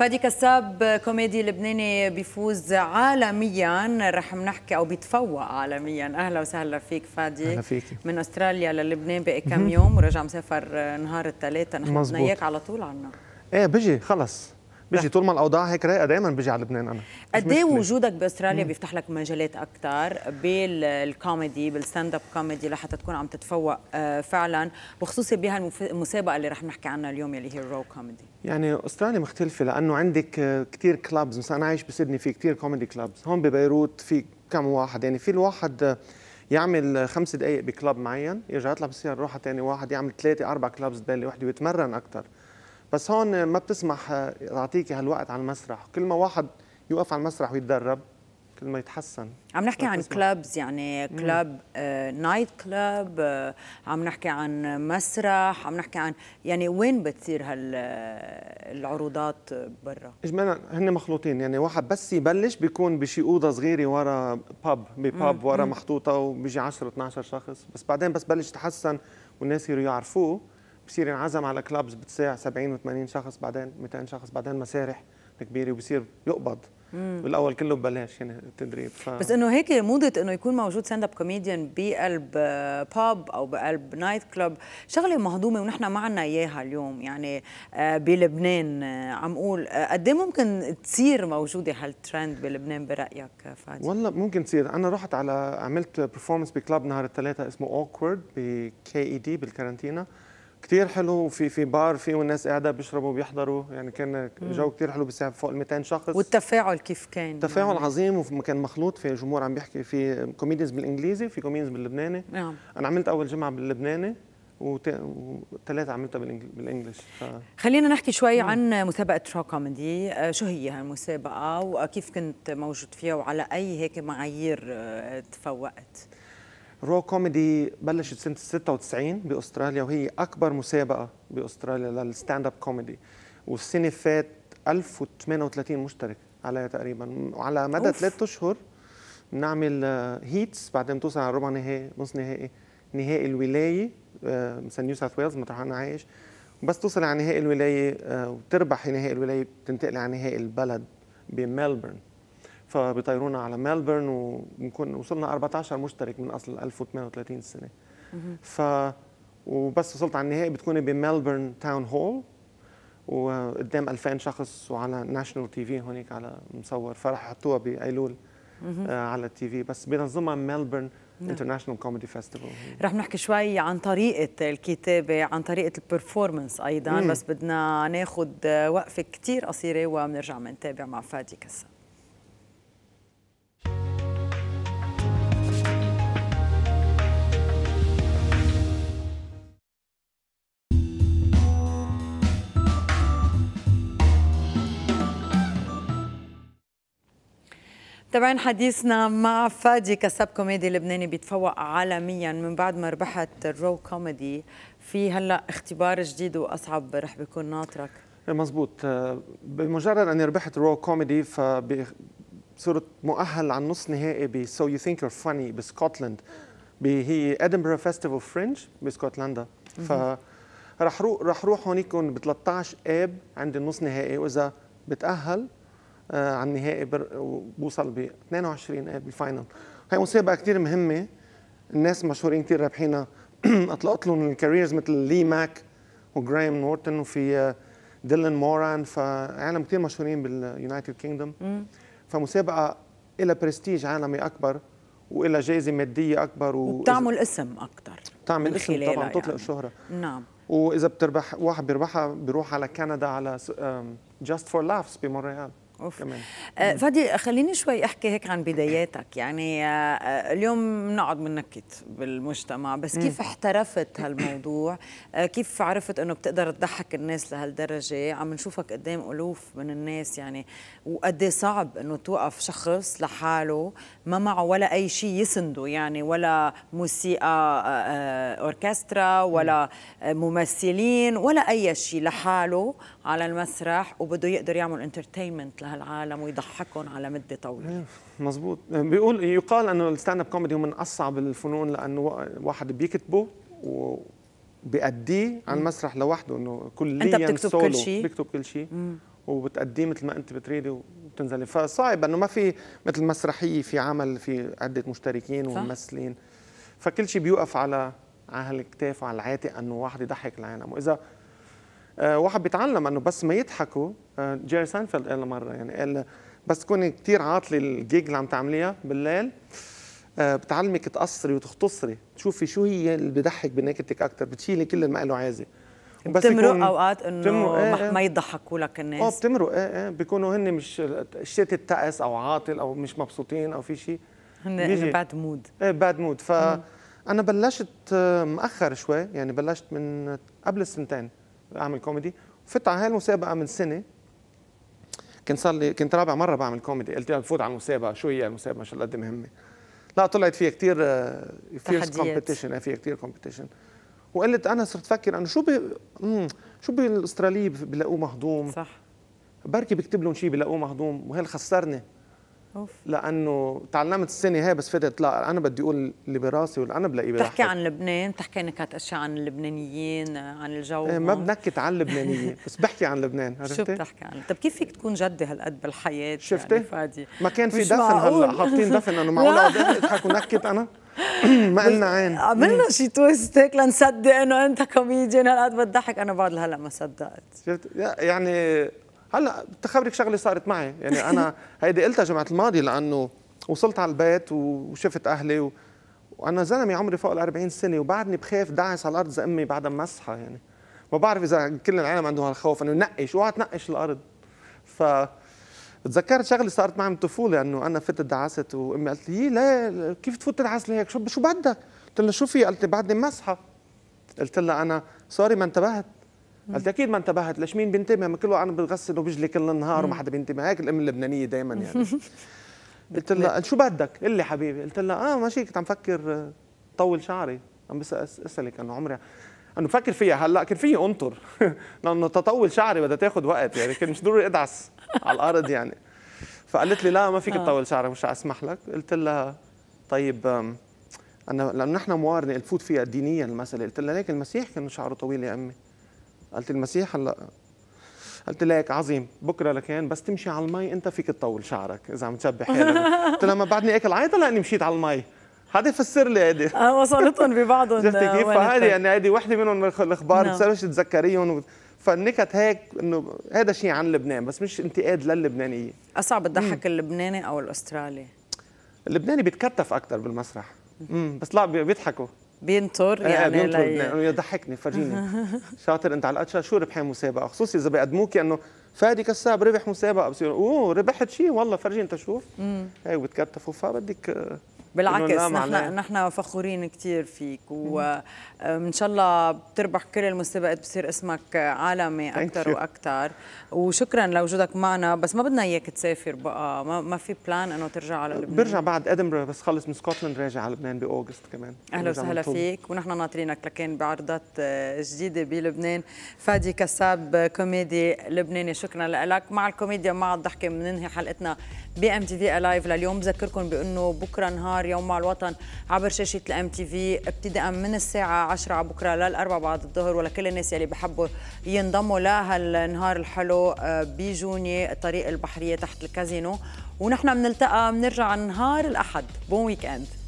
فادي كساب كوميدي لبناني بيفوز عالميا رح نحكي او بيتفوق عالميا اهلا وسهلا فيك فادي اهلا فيك من استراليا للبنان بقي كم يوم ورجع مسافر نهار الثلاثاء نحن بدنا اياك على طول عنا ايه بجي خلص بيجي طول ما الاوضاع هيك رايقه دائما بيجي على لبنان انا قد ايه وجودك باستراليا بيفتح لك مجالات اكثر بالكوميدي بالستاند اب كوميدي لحتى تكون عم تتفوق آه، فعلا وخصوصي بهالمسابقه اللي رح نحكي عنها اليوم اللي هي الرو كوميدي يعني استراليا مختلفه لانه عندك آه، كثير كلابز مثلا انا عايش بسيدني في كثير كوميدي كلابز هون ببيروت في كم واحد يعني في الواحد آه، يعمل خمس دقائق بكلاب معين يرجع يطلع بالسيارة يروح ثاني واحد يعمل ثلاثة أربع كلابز بالي وحده ويتمرن أكثر بس هون ما بتسمح تعطيكي آه، هالوقت على المسرح كل ما واحد يوقف على المسرح ويتدرب كل ما يتحسن عم نحكي عن كلابز يعني كلاب آه نايت كلاب آه عم نحكي عن مسرح عم نحكي عن يعني وين بتصير هالعروضات آه، برا اجمالا هن مخلوطين يعني واحد بس يبلش بيكون بشي اوضه صغيره ورا باب بباب ورا محطوطه وبيجي 10 12 شخص بس بعدين بس بلش يتحسن والناس يروا يعرفوه بصير ينعزم على كلابز بتساع 70 و80 شخص بعدين 200 شخص بعدين مسارح كبيره وبصير يقبض مم. بالاول كله ببلاش يعني التدريب ف... بس انه هيك موضه انه يكون موجود ستاند اب كوميديان بقلب باب آه، او بقلب نايت كلوب شغله مهضومه ونحن ما عندنا اياها اليوم يعني آه، بلبنان آه، عم اقول قد إيه ممكن تصير موجوده هالترند بلبنان برايك فادي والله ممكن تصير انا رحت على عملت برفورمنس بكلاب نهار الثلاثاء اسمه اوكورد بكي اي دي بالكارنتينا كثير حلو وفي في بار في والناس قاعده بيشربوا بيحضروا يعني كان جو كثير حلو بيساعد يعني فوق ال 200 شخص والتفاعل كيف كان؟ تفاعل يعني. عظيم وكان مخلوط في جمهور عم بيحكي في كوميديز بالانجليزي في كوميديز باللبناني نعم انا عملت اول جمعه باللبناني وثلاثة عملتها بالانجلش ف... خلينا نحكي شوي مم. نعم. عن مسابقة شو كوميدي آه، شو هي هالمسابقة وكيف كنت موجود فيها وعلى أي هيك معايير آه، تفوقت رو كوميدي بلشت سنه 96 باستراليا وهي اكبر مسابقه باستراليا للستاند اب كوميدي والسنه فات 1038 مشترك عليها تقريبا وعلى مدى ثلاث اشهر بنعمل هيتس آه، بعدين بتوصل على ربع نهائي نص نهائي نهائي الولايه آه، مثلا نيو ساوث ويلز مطرح انا عايش بس توصل على نهائي الولايه آه، وتربح نهائي الولايه بتنتقل على نهائي البلد بملبورن فبيطيرونا على ملبورن وبنكون وصلنا 14 مشترك من اصل 1038 سنه ف وبس وصلت على النهائي بتكوني بملبورن تاون هول وقدام 2000 شخص وعلى ناشونال تي في هونيك على مصور فرح حطوها بايلول آه على التي في بس بينظمها ملبورن انترناشونال كوميدي فيستيفال رح نحكي شوي عن طريقه الكتابه عن طريقه البرفورمانس ايضا مم. بس بدنا ناخذ وقفه كثير قصيره وبنرجع بنتابع مع فادي كسان تابعين حديثنا مع فادي كسب كوميدي لبناني بيتفوق عالميا من بعد ما ربحت الرو كوميدي في هلا اختبار جديد واصعب رح بيكون ناطرك إيه، مزبوط آه، بمجرد اني ربحت رو كوميدي ف صرت مؤهل على النص نهائي ب سو يو ثينك يور فاني بسكوتلاند هي ادنبرا فيستيفال فرينج بسكوتلندا ف رح روح رح روح هونيك ب 13 اب عندي النص نهائي واذا بتاهل آه، على النهائي بوصل ب 22 بالفاينل هي مسابقه كثير مهمه الناس مشهورين كثير رابحينها اطلقت لهم الكاريرز مثل لي ماك وجرايم نورتون وفي ديلان آه، موران فعالم كثير مشهورين باليونايتد كينجدوم فمسابقه إلها برستيج عالمي اكبر وإلها جائزه ماديه اكبر و... وبتعمل اسم اكثر بتعمل اسم طبعا يعني. تطلق الشهره نعم واذا بتربح واحد بيربحها بيروح على كندا على جاست فور لافس بمونريال أوف. كمان آه فادي خليني شوي احكي هيك عن بداياتك يعني آه, آه، اليوم بنقعد بنكت بالمجتمع بس كيف احترفت هالموضوع آه كيف عرفت انه بتقدر تضحك الناس لهالدرجه عم نشوفك قدام الوف من الناس يعني وقد إيه صعب انه توقف شخص لحاله ما معه ولا اي شيء يسنده يعني ولا موسيقى آه, آه، اوركسترا ولا ممثلين ولا اي شيء لحاله على المسرح وبده يقدر يعمل انترتينمنت هالعالم ويضحكهم على مده طويله إيه، مزبوط بيقول يقال انه الستاند اب كوميدي هو من اصعب الفنون لانه واحد بيكتبه و بأديه على المسرح لوحده انه كليا انت بتكتب سولو. كل شيء بيكتب كل شيء وبتأديه مثل ما انت بتريدي وبتنزلي فصعب انه ما في مثل مسرحيه في عمل في عده مشتركين وممثلين فكل شيء بيوقف على على هالكتاف وعلى العاتق انه واحد يضحك العالم واذا آه، واحد بيتعلم انه بس ما يضحكوا آه، جيري ساينفيلد قال مره يعني قال بس تكوني كثير عاطله الجيج اللي عم تعمليها بالليل آه، بتعلمك تقصري وتختصري تشوفي شو هي اللي بضحك بنكتك اكثر بتشيلي كل اللي ما له عازه بس بتمرق اوقات انه إيه،, ايه ما يضحكوا لك الناس اه بتمرق ايه ايه بيكونوا هن مش شتت التأس او عاطل او مش مبسوطين او في شيء هن باد مود ايه باد مود فانا بلشت مؤخر شوي يعني بلشت من قبل السنتين اعمل كوميدي فت على هالمسابقه من سنه كان صار لي كنت رابع مره بعمل كوميدي قلت بفوت على المسابقه شو هي المسابقه شو قد مهمه لا طلعت فيها كثير فيرس كومبيتيشن فيها كثير كومبيتيشن وقلت انا صرت افكر انه شو بي شو بالاستراليه بلاقوه مهضوم صح بركي بكتب لهم شيء بلاقوه مهضوم وهي خسرني أوف. لانه تعلمت السنه هي بس فتت لا انا بدي اقول اللي براسي واللي انا بلاقيه براسي بتحكي عن لبنان بتحكي نكت اشياء عن اللبنانيين عن الجو ايه ما بنكت عن اللبنانيين بس بحكي عن لبنان عرفتي شو بتحكي عن طب كيف فيك تكون جدي هالقد بالحياه يعني شفتي يعني فادي ما كان في دفن هلا حاطين دفن انه معقول اضحك يعني ونكت انا ما قلنا عين عملنا شي تويست هيك لنصدق انه انت كوميديان هالقد بتضحك انا بعد هلا ما صدقت شفت يعني هلا تخبرك شغله صارت معي يعني انا هيدي قلتها جمعه الماضي لانه وصلت على البيت وشفت اهلي و... وانا زلمه عمري فوق ال 40 سنه وبعدني بخاف داعس على الارض زي امي بعدها مسحه يعني ما بعرف اذا كل العالم عندهم هالخوف انه نقش اوعى تنقش الارض ف تذكرت شغله صارت معي من الطفوله انه انا فتت دعست وامي قالت لي إيه، لا كيف تفوت تدعس هيك شو شو بدك؟ قلت لها شو في؟ قالت لي بعدني مسحه قلت لها انا سوري ما انتبهت قلت اكيد ما انتبهت ليش مين بينتبه ما كله انا بغسل وبجلي كل النهار وما حدا بينتبه هيك الام اللبنانيه دائما يعني قلت لها شو بدك؟ قل لي حبيبي قلت لها اه ماشي كنت عم فكر آه، طول شعري عم بس اسالك انه عمري انه بفكر فيها هلا كان فيي انطر لانه تطول شعري بدها تاخذ وقت يعني كان مش ضروري ادعس على الارض يعني فقالت لي لا ما فيك آه. تطول شعرك مش اسمح لك قلت لها طيب انا لانه نحن موارنه الفوت فيها دينيا المساله قلت لها ليك المسيح كان شعره طويل يا امي قالت المسيح هلا قلت لك عظيم بكره لكان بس تمشي على المي انت فيك تطول شعرك اذا عم تشبه حالك قلت لها ما بعدني اكل عيط لاني مشيت على المي هذا فسر لي هيدي آه، وصلتهم ببعضهم شفتي كيف آه، فهيدي يعني هيدي وحده منهم الاخبار نعم. بتعرفش تتذكريهم فالنكت هيك انه هذا شيء عن لبنان بس مش انتقاد للبنانيه اصعب تضحك اللبناني او الاسترالي اللبناني بيتكتف اكثر بالمسرح امم بس لا بيضحكوا بينطر آه، آه، يعني آه بينطر لي... نعم، يضحكني فرجيني شاطر انت على الاتشا شو ربحان مسابقه خصوصي اذا بيقدموك يعني انه فادي كساب ربح مسابقه بصير اوه ربحت شيء والله فرجيني تشوف هيك بتكتفوا فبدك آه، بالعكس نحن نحن فخورين كثير فيك وان شاء الله بتربح كل المسابقات بصير اسمك عالمي اكثر واكثر وشكرا لوجودك معنا بس ما بدنا اياك تسافر بقى ما, ما في بلان انه ترجع على لبنان برجع بعد ادنبرا بس خلص من سكوتلاند راجع على لبنان باوغست كمان اهلا وسهلا فيك ونحن ناطرينك لكن بعرضات آه، جديده بلبنان فادي كساب آه، كوميدي لبناني شكرا لك مع الكوميديا مع الضحكه بننهي حلقتنا بي ام تي في الايف لليوم بذكركم بانه بكره نهار نهار يوم مع الوطن عبر شاشة الام تي في ابتداء من الساعة 10 بكرة للأربعة بعد الظهر ولكل الناس يلي بحبوا ينضموا لهالنهار الحلو آه، بجوني الطريق البحرية تحت الكازينو ونحن بنلتقى بنرجع نهار الأحد بون ويك اند